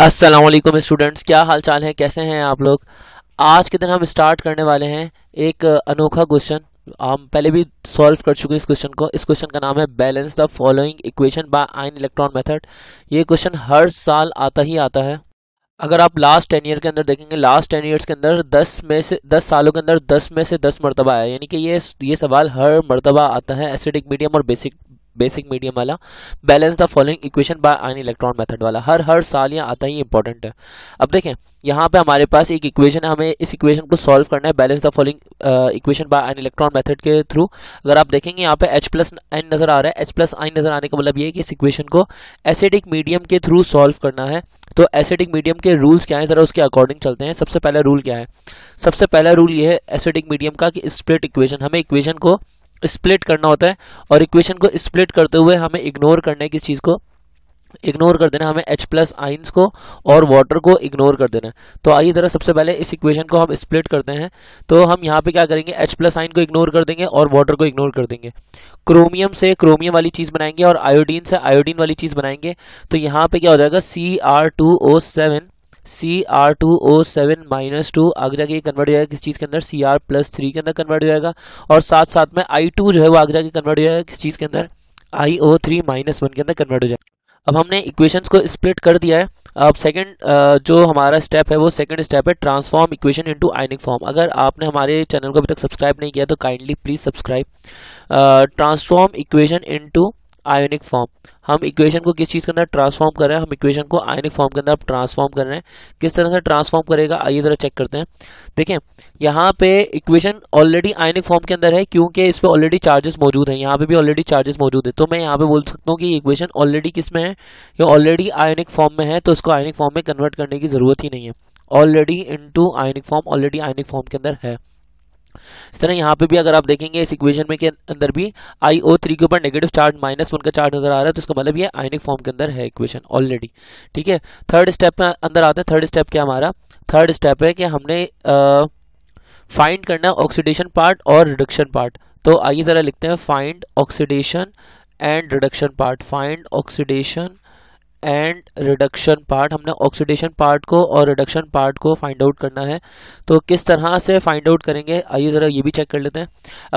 Aslam students क्या हाल चाल है कैसे हैं आप लोग आज के दिन हम स्टार्ट करने वाले हैं एक अनोखा क्वेश्चन हम पहले भी सॉल्व कर चुके हैं इस क्वेश्चन को इस क्वेश्चन का नाम है balance the following equation by ion electron method ये क्वेश्चन हर साल आता ही आता है अगर आप लास्ट टेन ईयर के अंदर देखेंगे लास्ट टेन ईयर्स के अंदर दस में से दस सालों के अंदर दस में से दस मरतबा आया यानी कि ये ये सवाल हर मरतबा आता है एसिडिक मीडियम और बेसिक बेसिक मीडियम वाला balance the following equation by ion electron method वाला हर हर साल यहाँ आता ही इंपॉर्टेंट है अब देखें यहाँ पे हमारे पास एक इक्वेशन है हमें इस इक्वेशन को सॉल्व करना है balance the following equation by ion electron method के थ्रू अगर आप देखेंगे यहाँ पे एच प्लस एन नजर आ रहा है एच प्लस आइन नजर आने का मतलब ये है कि इस इक्वेशन को एसिडिक मीडियम के थ्रू सॉल्व करना है तो एसिडिक मीडियम के रूल्स क्या हैं जरा उसके अकॉर्डिंग चलते हैं सबसे पहला रूल क्या है सबसे पहला रूल ये है एसिडिक मीडियम का कि स्प्लिट इक्वेशन हमें इक्वेशन को स्प्लिट करना होता है और इक्वेशन को स्प्लिट करते हुए हमें इग्नोर करने की चीज़ को इग्नोर कर देना हमें H प्लस आइंस को और वाटर को इग्नोर कर देना तो आइए ज़रा सबसे पहले इस इक्वेशन को हम स्प्लिट करते हैं तो हम यहाँ पे क्या करेंगे H प्लस आइन को इग्नोर कर देंगे और वाटर को इग्नोर कर देंगे क्रोमियम से क्रोमियम वाली चीज़ बनाएंगे और आयोडीन से आयोडीन वाली चीज़ बनाएंगे तो यहाँ पे क्या हो जाएगा C R two O seven C R two O seven minus two आगे जाके कन्वर्ट हो जाएगा किस चीज़ के अंदर सी आर प्लस थ्री के अंदर कन्वर्ट हो जाएगा और साथ साथ में आई टू जो है वो आगे जाके कन्वर्ट हो जाएगा किस चीज़ के अंदर I O three minus one के अंदर कन्वर्ट हो जाएगा अब हमने इक्वेशंस को स्प्लिट कर दिया है अब सेकंड जो हमारा स्टेप है वो सेकंड स्टेप है transform equation into ionic form अगर आपने हमारे चैनल को अभी तक सब्सक्राइब नहीं किया तो kindly please subscribe transform equation into ionic form हम इक्वेशन को किस चीज़ के अंदर ट्रांसफॉर्म कर रहे हैं हम इक्वेशन को आयोनिक फॉर्म के अंदर आप ट्रांसफॉर्म कर रहे हैं किस तरह से ट्रांसफॉर्म करेगा आइए ज़रा चेक करते हैं देखें यहाँ पे इक्वेशन ऑलरेडी आयोनिक फॉर्म के अंदर है क्योंकि इस पर ऑलरेडी चार्जेस मौजूद हैं यहाँ पे भी ऑलरेडी चार्जेस मौजूद है तो मैं यहाँ पे बोल सकता हूँ कि इक्वेशन ऑलरेडी किस में है ये ऑलरेडी आयोनिक फॉर्म में है तो इसको आयोनिक फॉर्म में कन्वर्ट करने की ज़रूरत ही नहीं है already into ionic form already ionic form के अंदर है इस तरह यहाँ पे भी अगर आप देखेंगे इस इक्वेशन में के अंदर भी आई ओ थ्री के ऊपर नेगेटिव चार्ज माइनस वन का चार्ज नजर आ रहा है तो इसका मतलब ये आयनिक फॉर्म के अंदर है इक्वेशन ऑलरेडी ठीक है थर्ड स्टेप में अंदर आते हैं थर्ड स्टेप क्या हमारा थर्ड स्टेप है कि हमने फाइंड करना ऑक्सीडेशन पार्ट और रिडक्शन पार्ट तो आइए ज़रा लिखते हैं find oxidation and reduction part find oxidation and reduction part हमने ऑक्सीडेशन पार्ट को और रिडक्शन पार्ट को फाइंड आउट करना है तो किस तरह से फाइंड आउट करेंगे आइए ज़रा ये भी चेक कर लेते हैं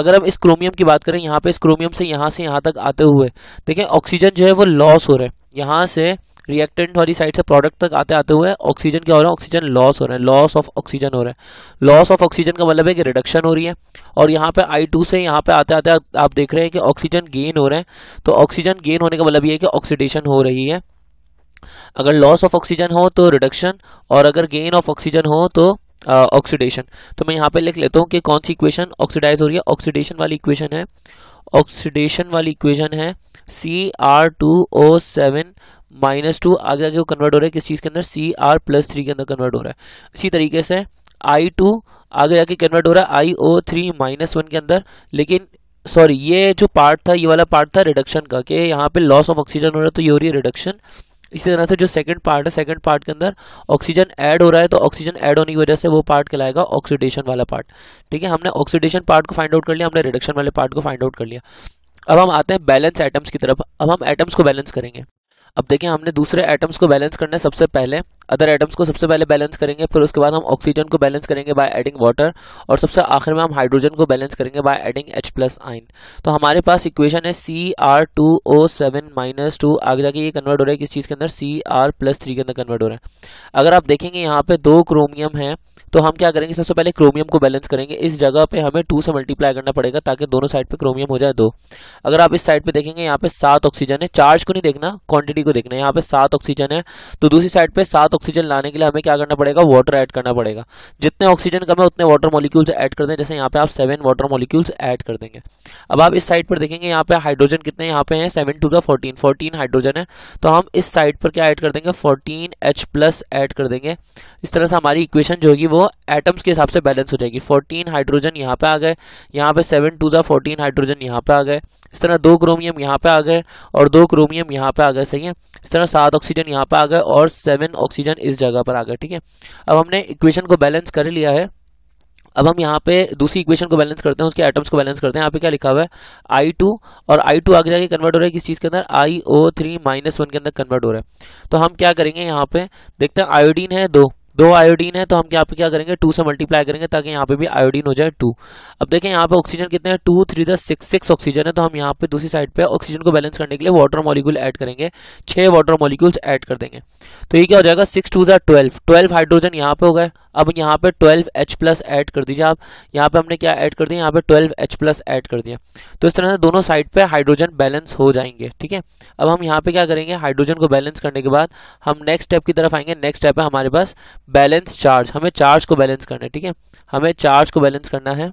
अगर हम इस क्रोमियम की बात करें यहाँ पे इस क्रोमियम से यहाँ से यहाँ तक आते हुए देखें ऑक्सीजन जो है वो लॉस हो रहा है यहाँ से रिएक्टेंट वाली साइड से प्रोडक्ट तक आते आते हुए ऑक्सीजन क्या हो रहा है ऑक्सीजन लॉस हो रहा है लॉस ऑफ ऑक्सीजन हो रहा है लॉस ऑफ ऑक्सीजन का मतलब है कि रिडक्शन हो रही है और यहाँ पे आई टू से यहाँ पे आते आते आप देख रहे हैं कि ऑक्सीजन गेन हो रहा है तो ऑक्सीजन गेन होने का मतलब ये है कि ऑक्सीडेशन हो रही है अगर लॉस ऑफ ऑक्सीजन हो तो रिडक्शन और अगर गेन ऑफ ऑक्सीजन हो तो ऑक्सीडेशन uh, तो मैं यहाँ पे लिख लेता हूँ कि कौन सी इक्वेशन ऑक्सीडाइज हो रही है ऑक्सीडेशन वाली इक्वेशन है ऑक्सीडेशन वाली इक्वेशन है C R two O seven minus two आगे आगे वो कन्वर्ट हो रहा है किस चीज़ के अंदर सी आर प्लस थ्री के अंदर कन्वर्ट हो रहा है इसी तरीके से आई टू आगे जाके कन्वर्ट हो रहा है I O three minus one के अंदर लेकिन सॉरी ये जो पार्ट था ये वाला पार्ट था रिडक्शन का कि यहाँ पे लॉस ऑफ ऑक्सीजन हो रहा है तो ये हो रही है रिडक्शन इसी तरह से जो सेकंड पार्ट है सेकंड पार्ट के अंदर ऑक्सीजन ऐड हो रहा है तो ऑक्सीजन ऐड होने की वजह से वो पार्ट कहलाएगा ऑक्सीडेशन वाला पार्ट ठीक है हमने ऑक्सीडेशन पार्ट को फाइंड आउट कर लिया हमने रिडक्शन वाले पार्ट को फाइंड आउट कर लिया अब हम आते हैं बैलेंस एटम्स की तरफ अब हम एटम्स को बैलेंस करेंगे अब देखिए हमने दूसरे एटम्स को बैलेंस करना है सबसे पहले अदर एटम्स को सबसे पहले बैलेंस करेंगे फिर उसके बाद हम ऑक्सीजन को बैलेंस करेंगे बाय एडिंग वाटर और सबसे आखिर में हम हाइड्रोजन को बैलेंस करेंगे बाय एडिंग H प्लस आइन तो हमारे पास इक्वेशन है C R two O seven minus two आगे जाके ये कन्वर्ट हो रहा है किस चीज़ के अंदर सी आर प्लस थ्री के अंदर कन्वर्ट हो रहा है अगर आप देखेंगे यहाँ पे दो क्रोमियम है तो हम क्या करेंगे सबसे पहले क्रोमियम को बैलेंस करेंगे इस जगह पे हमें टू से मल्टीप्लाई करना पड़ेगा ताकि दोनों साइड पे क्रोमियम हो जाए दो अगर आप इस साइड पे देखेंगे यहाँ पे सात ऑक्सीजन है चार्ज को नहीं देखना क्वांटिटी को देखना यहाँ पे सात ऑक्सीजन है तो दूसरी साइड पे सात ऑक्सीजन लाने के लिए हमें क्या करना पड़ेगा वाटर ऐड करना पड़ेगा जितने ऑक्सीजन कम है उतने वाटर मॉलिक्यूल्स ऐड कर दें जैसे यहाँ पे आप सेवन वाटर मॉलिक्यूल्स ऐड कर देंगे अब आप इस साइड पर देखेंगे यहाँ पे हाइड्रोजन कितने यहाँ पे हैं seven two fourteen fourteen hydrogen है तो हम इस साइड पर क्या ऐड कर देंगे फोर्टीन एच प्लस एड कर देंगे इस तरह से हमारी इक्वेशन जो होगी वो एटम्स के हिसाब से बैलेंस हो जाएगी फोर्टीन हाइड्रोजन यहाँ पे आ गए यहाँ पे सेवन टू जो फोर्टीन हाइड्रोजन यहाँ पे आ गए इस तरह दो क्रोमियम यहाँ पे आ गए और दो क्रोमियम यहाँ पे आ गए सही है इस तरह सात ऑक्सीजन यहाँ पे आ गए और सेवन ऑक्सीजन इक्वेशन इस जगह पर आ गया ठीक है अब हमने इक्वेशन को बैलेंस कर लिया है अब हम यहाँ पे दूसरी इक्वेशन को बैलेंस करते हैं उसके एटम्स को बैलेंस करते हैं यहाँ पे क्या लिखा हुआ है आई टू और आई टू आगे जाके कन्वर्ट हो रहा है किस चीज़ के अंदर I O three minus one के अंदर कन्वर्ट हो रहा है तो हम क्या करेंगे यहाँ पे देखते हैं आयोडीन है दो दो आयोडीन है तो हम यहाँ पे क्या करेंगे टू से मल्टीप्लाई करेंगे ताकि यहाँ पे भी आयोडीन हो जाए टू अब देखें यहाँ पे ऑक्सीजन कितने हैं टू थ्री दस सिक्स सिक्स ऑक्सीजन है तो हम यहाँ पे दूसरी साइड पे ऑक्सीजन को बैलेंस करने के लिए वाटर मॉलिक्यूल ऐड करेंगे छह वाटर मॉलिक्यूल्स ऐड कर देंगे तो ये क्या हो जाएगा सिक्स टू जै ट्वेल्व ट्वेल्व हाइड्रोजन यहाँ पे हो गए अब यहाँ पे ट्वेल्व एच प्लस एड कर दीजिए आप यहाँ पे हमने क्या ऐड कर दिया यहाँ पे ट्वेल्व एच प्लस एड कर दिया तो इस तरह से दोनों साइड पे हाइड्रोजन बैलेंस हो जाएंगे ठीक है अब हम यहाँ पे क्या करेंगे हाइड्रोजन को बैलेंस करने के बाद हम नेक्स्ट स्टेप की तरफ आएंगे नेक्स्ट स्टेप है हमारे पास बैलेंस चार्ज हमें चार्ज को बैलेंस करना है ठीक है हमें चार्ज को बैलेंस करना है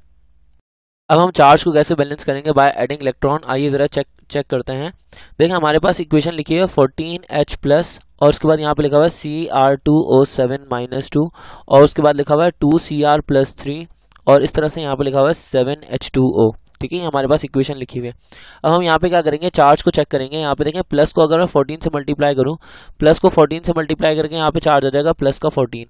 अब हम चार्ज को कैसे बैलेंस करेंगे बाय एडिंग इलेक्ट्रॉन आइए ज़रा चेक चेक करते हैं देखिए हमारे पास इक्वेशन लिखी है फोर्टीन एच प्लस और उसके बाद यहाँ पे लिखा हुआ है C R two O seven minus two और उसके बाद लिखा हुआ है two C R plus three और इस तरह से यहाँ पे लिखा हुआ है सेवन एच टू ओ ठीक है हमारे पास इक्वेशन लिखी हुई है अब हम यहाँ पे क्या करेंगे चार्ज को चेक करेंगे यहाँ पे देखें प्लस को अगर मैं 14 से मल्टीप्लाई करूँ प्लस को फोर्टीन से मल्टीप्लाई करके यहाँ पे चार्ज आ जाएगा प्लस का 14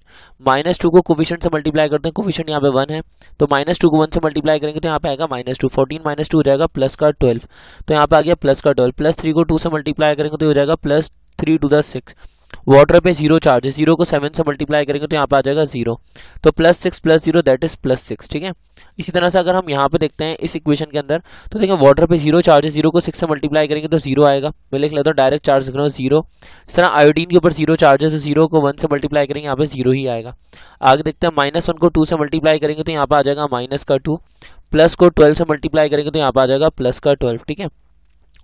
माइनस टू को कोविशन से मल्टीप्लाई करते हैं कोविशन यहाँ पे वन है तो माइनस टू को वन से मल्टीप्लाई करेंगे तो यहाँ पे आएगा minus two fourteen minus two हो जाएगा प्लस का ट्वेल्व तो यहाँ पे आ गया प्लस का ट्वेल्व प्लस थ्री को टू से मल्टीप्लाई करेंगे तो हो जाएगा plus three two the six water पे जीरो चार्ज है जीरो को सेवन से मल्टीप्लाई करेंगे तो यहाँ पे आ जाएगा जीरो तो plus six plus zero that is plus six ठीक है इसी तरह से अगर हम यहाँ पे देखते हैं इस इक्वेशन के अंदर तो देखिए वाटर पे जीरो चार्ज है जीरो को सिक्स से मल्टीप्लाई करेंगे तो जीरो आएगा मैं लिख लेता हूँ डायरेक्ट चार्ज लिख रहा हूँ जीरो इस तरह आयोडीन के ऊपर जीरो चार्ज है तो जीरो को वन से मल्टीप्लाई करेंगे यहाँ पे जीरो ही आएगा आगे देखते हैं माइनस वन को टू से मल्टीप्लाई करेंगे तो यहाँ पे आ जाएगा माइनस का टू प्लस को ट्वेल्व से मल्टीप्लाई करेंगे तो यहाँ पे आ जाएगा प्लस का ट्वेल्व ठीक है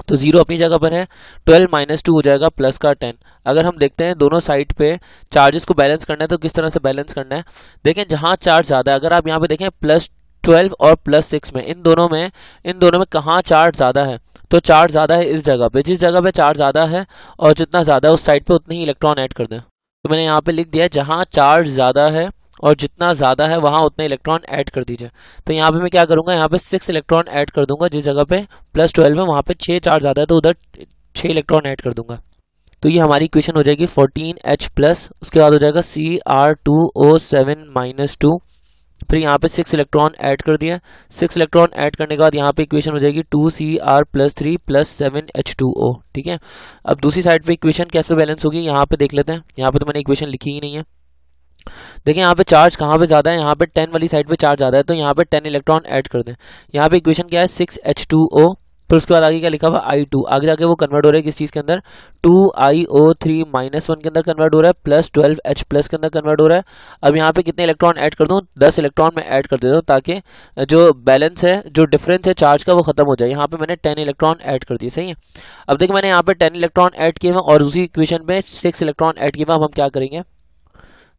तो जीरो अपनी जगह पर है ट्वेल्व माइनस टू हो जाएगा प्लस का टेन अगर हम देखते हैं दोनों साइड पे चार्जेस को बैलेंस करना है तो किस तरह से बैलेंस करना है देखें जहां चार्ज ज्यादा है अगर आप यहाँ पे देखें प्लस ट्वेल्व और प्लस सिक्स में इन दोनों में इन दोनों में कहाँ चार्ज ज़्यादा है तो चार्ज ज़्यादा है इस जगह पे जिस जगह पे चार्ज ज़्यादा है और जितना ज़्यादा है उस साइड पे उतनी ही इलेक्ट्रॉन ऐड कर दें तो मैंने यहाँ पे लिख दिया है जहाँ चार्ज ज़्यादा है और जितना ज़्यादा है वहाँ उतने इलेक्ट्रॉन ऐड कर दीजिए तो यहाँ पे मैं क्या करूँगा यहाँ पे सिक्स इलेक्ट्रॉन ऐड कर दूंगा जिस जगह पे प्लस ट्वेल्व है वहाँ पे छः चार ज़्यादा है तो उधर छः इलेक्ट्रॉन ऐड कर दूंगा तो ये हमारी इक्वेशन हो जाएगी फोर्टीन एच प्लस उसके बाद हो जाएगा C R two O seven minus two फिर यहाँ पे सिक्स इलेक्ट्रॉन ऐड कर दिया सिक्स इलेक्ट्रॉन ऐड करने के बाद यहाँ पे इक्वेशन हो जाएगी two C R plus three plus seven H two O ठीक है अब दूसरी साइड पे इक्वेशन कैसे बैलेंस होगी यहाँ पे देख लेते हैं यहाँ पे तो मैंने इक्वेशन लिखी ही नहीं है देखिए यहाँ पे चार्ज कहाँ पे ज़्यादा है यहाँ पे टेन वाली साइड पे चार्ज ज़्यादा है तो यहाँ पे टेन इलेक्ट्रॉन ऐड कर दें यहाँ पे इक्वेशन क्या है सिक्स एच टू ओ फिर उसके बाद आगे क्या लिखा हुआ आई टू आगे जाके वो कन्वर्ट हो रहा है किस चीज़ के अंदर two I O three minus one के अंदर कन्वर्ट हो रहा है प्लस ट्वेल्व एच प्लस के अंदर कन्वर्ट हो रहा है अब यहाँ पे कितने इलेक्ट्रॉन ऐड कर दूँ दस इलेक्ट्रॉन में ऐड कर देता हूँ ताकि जो बैलेंस है जो डिफरेंस है चार्ज का वो खत्म हो जाए यहाँ पे मैंने टेन इलेक्ट्रॉन ऐड कर दिए सही है अब देखिए मैंने यहाँ पे टेन इलेक्ट्रॉन ऐड किए हुए और उसी इक्वेशन में सिक्स इलेक्ट्रॉन ऐड किए हुए अब हम क्या करेंगे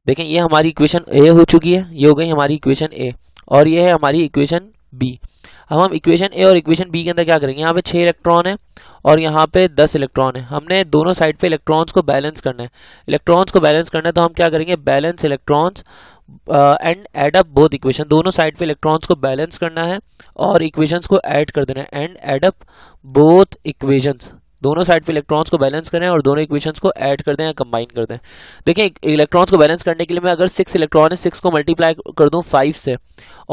देखें ये हमारी इक्वेशन ए हो चुकी है ये हो गई हमारी इक्वेशन ए और ये है हमारी इक्वेशन बी अब हम इक्वेशन ए और इक्वेशन बी के अंदर क्या करेंगे यहाँ पे छः इलेक्ट्रॉन है और यहाँ पे दस इलेक्ट्रॉन है हमने दोनों साइड पे इलेक्ट्रॉन्स को बैलेंस करना है इलेक्ट्रॉन्स को बैलेंस करना है तो हम क्या करेंगे balance electrons and add up both equation दोनों साइड पे इलेक्ट्रॉन्स को बैलेंस करना है और इक्वेशंस को ऐड कर देना है and add up both equations दोनों साइड पे इलेक्ट्रॉन्स को बैलेंस करें और दोनों इक्वेशंस को ऐड कर दें या कंबाइन कर दें देखिए इलेक्ट्रॉन्स को बैलेंस करने के लिए मैं अगर सिक्स इलेक्ट्रॉन है सिक्स को मल्टीप्लाई कर दूँ फाइव से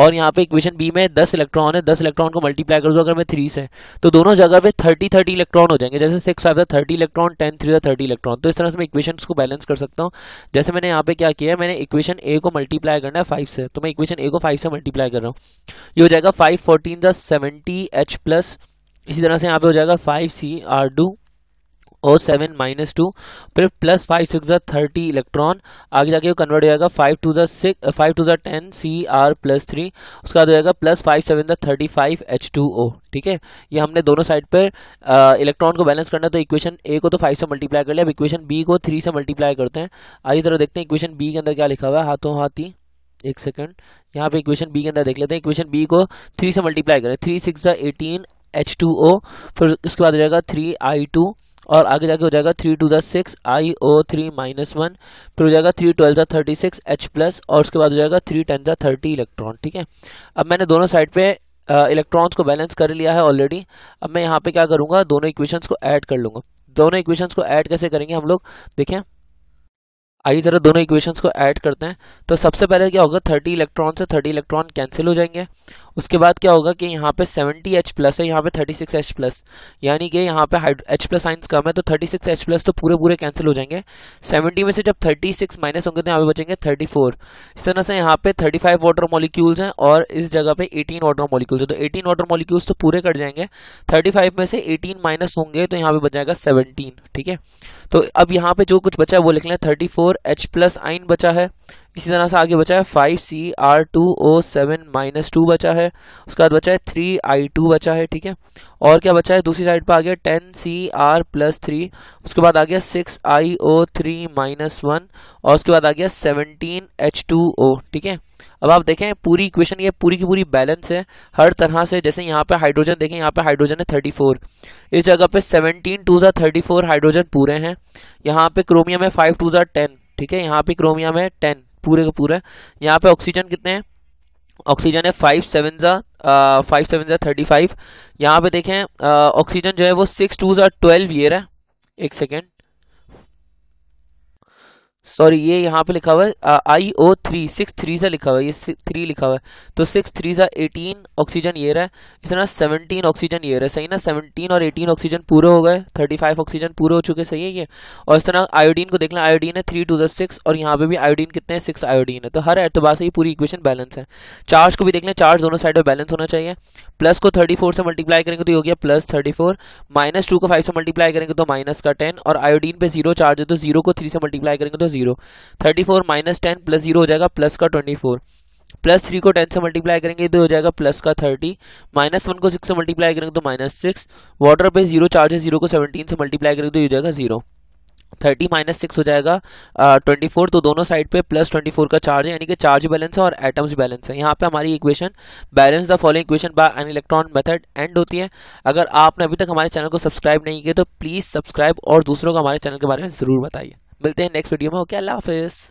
और यहाँ पे इक्वेशन बी में दस इलेक्ट्रॉन है दस इलेक्ट्रॉन को मल्टीप्लाई कर दूँ अगर मैं थ्री से तो दोनों जगह पे थर्टी थर्टी इलेक्ट्रॉन हो जाएंगे जैसे सिक्स फाइव था थर्टी इलेक्ट्रॉन टेन थ्री था थर्टी इलेक्ट्रॉन तो इस तरह से मैं इक्वेशन को बैलेंस कर सकता हूँ जैसे मैंने यहाँ पे क्या किया मैंने इक्वेशन ए को मल्टीप्लाई करना है फाइव से तो मैं इक्वेशन ए को फाइव से मल्टीप्लाई कर रहा हूँ ये हो जाएगा फाइव फोर्टीन था सेवेंटी एच प्लस इसी तरह से यहाँ पे हो जाएगा five C R two O seven minus two फिर प्लस फाइव सिक्स ज़ा थर्टी इलेक्ट्रॉन आगे जाके वो कन्वर्ट हो जाएगा फाइव टू दिक्स five two the ten C R plus three उसके बाद हो जाएगा plus five seven the thirty five H two O ठीक है ये हमने दोनों साइड पर इलेक्ट्रॉन को बैलेंस करना है तो इक्वेशन ए को तो फाइव से मल्टीप्लाई कर लिया अब इक्वेशन बी को थ्री से मल्टीप्लाई करते हैं आगे तरह देखते हैं इक्वेशन बी के अंदर क्या लिखा हुआ है हाथों हाथी एक सेकंड यहाँ पे इक्वेशन बी के अंदर देख लेते हैं इक्वेशन बी को थ्री से मल्टीप्लाई करें three six eighteen H two O फिर उसके बाद हो जाएगा थ्री आई टू और आगे जाके हो जाएगा थ्री टू दिक्स I O three minus one फिर हो जाएगा three twelve thirty six H plus और उसके बाद हो जाएगा three ten the thirty electron ठीक है अब मैंने दोनों साइड पे इलेक्ट्रॉन्स को बैलेंस कर लिया है ऑलरेडी अब मैं यहाँ पे क्या करूँगा दोनों इक्वेशंस को ऐड कर लूँगा दोनों इक्वेशंस को ऐड कैसे करेंगे हम लोग देखें आइए जरा दोनों इक्वेशंस को ऐड करते हैं तो सबसे पहले क्या होगा थर्टी इलेक्ट्रॉन से थर्टी इलेक्ट्रॉन कैंसिल हो जाएंगे उसके बाद क्या होगा कि यहाँ पे 70 एच प्लस है यहाँ पे 36 एच प्लस यानी कि यहाँ पे एच प्लस आइंस कम है तो 36 एच प्लस तो पूरे पूरे कैंसिल हो जाएंगे 70 में से जब 36 माइनस होंगे तो यहाँ पे बचेंगे 34 इस तरह से यहाँ पे 35 वाटर मॉलिक्यूल्स हैं और इस जगह पे 18 वाटर मॉलिक्यूल्स तो 18 वाटर मॉलिक्यूल्स तो पूरे कट जाएंगे फाइव में से एटीन माइनस होंगे तो यहाँ पे बच जाएगा ठीक है तो अब यहाँ पे जो कुछ बचा है वो लिख लें फोर एच प्लस आइन बचा है इसी तरह से आगे बचा है five C R two O seven minus two बचा है उसके बाद बचा है थ्री आई टू बचा है ठीक है और क्या बचा है दूसरी साइड पर आ गया ten C R plus three उसके बाद आ गया six I O three minus one और उसके बाद आ गया सेवनटीन एच टू ओ ठीक है अब आप देखें पूरी इक्वेशन ये पूरी की पूरी बैलेंस है हर तरह से जैसे यहाँ पे हाइड्रोजन देखें यहाँ पे हाइड्रोजन है थर्टी फोर इस जगह पे सेवनटीन टू ज़ा थर्टी फोर हाइड्रोजन पूरे हैं यहाँ पे क्रोमियम है फाइव टू ज़ा टेन ठीक है यहाँ पे क्रोमियम है टेन पूरे का पूरा यहाँ पे ऑक्सीजन कितने हैं ऑक्सीजन है फाइव सेवन ज़ा फाइव सेवन ज़ा थर्टी फाइव यहाँ पे देखें ऑक्सीजन जो है वो सिक्स टू ज़ा ट्वेल्व ये है एक सेकेंड सॉरी ये यहाँ पे लिखा हुआ है I O three six three सा लिखा हुआ है ये थ्री लिखा हुआ है तो सिक्स थ्री सा एटीन ऑक्सीजन ये रहा है इस तरह सेवनटीन ऑक्सीजन ये रहा है सही ना सेवनटीन और एटीन ऑक्सीजन पूरे हो गए थर्टी फाइव ऑक्सीजन पूरे हो चुके सही है ये और इस तरह आयोडीन को देख लें आयोडीन है थ्री टू द सिक्स और यहाँ पे भी आयोडीन कितने सिक्स आयोडीन है तो हर एतबार से ये पूरी इक्वेशन बैलेंस है चार्ज को भी देख लें चार्ज दोनों साइड में बैलेंस होना चाहिए प्लस को थर्टी फोर से मल्टीप्लाई करेंगे तो ये हो गया plus thirty four minus two को फाइव से मल्टीप्लाई करेंगे तो माइनस का टेन और आयोडीन पे जीरो चार्ज है तो जीरो को थ्री से मल्टीप्लाई करेंगे तो zero thirty four minus ten plus zero हो जाएगा प्लस का ट्वेंटी फोर प्लस थ्री को टेन से मल्टीप्लाई करेंगे तो, तो हो जाएगा प्लस का थर्टी माइनस वन को सिक्स से मल्टीप्लाई करेंगे तो माइनस सिक्स वाटर पे जीरो चार्ज है जीरो को सेवनटीन से मल्टीप्लाई करेंगे तो हो जाएगा जीरो थर्टी माइनस सिक्स हो जाएगा ट्वेंटी फोर तो दोनों साइड पे प्लस ट्वेंटी फोर का चार्ज है यानी कि चार्ज बैलेंस है और एटम्स बैलेंस है यहाँ पे हमारी equation balance the following equation by an electron method end होती है अगर आपने अभी तक हमारे चैनल को सब्सक्राइब नहीं किया तो प्लीज़ सब्सक्राइब और दूसरों को हमारे चैनल के बारे में ज़रूर बताइए मिलते हैं नेक्स्ट वीडियो में ओके अल्लाह हाफिज़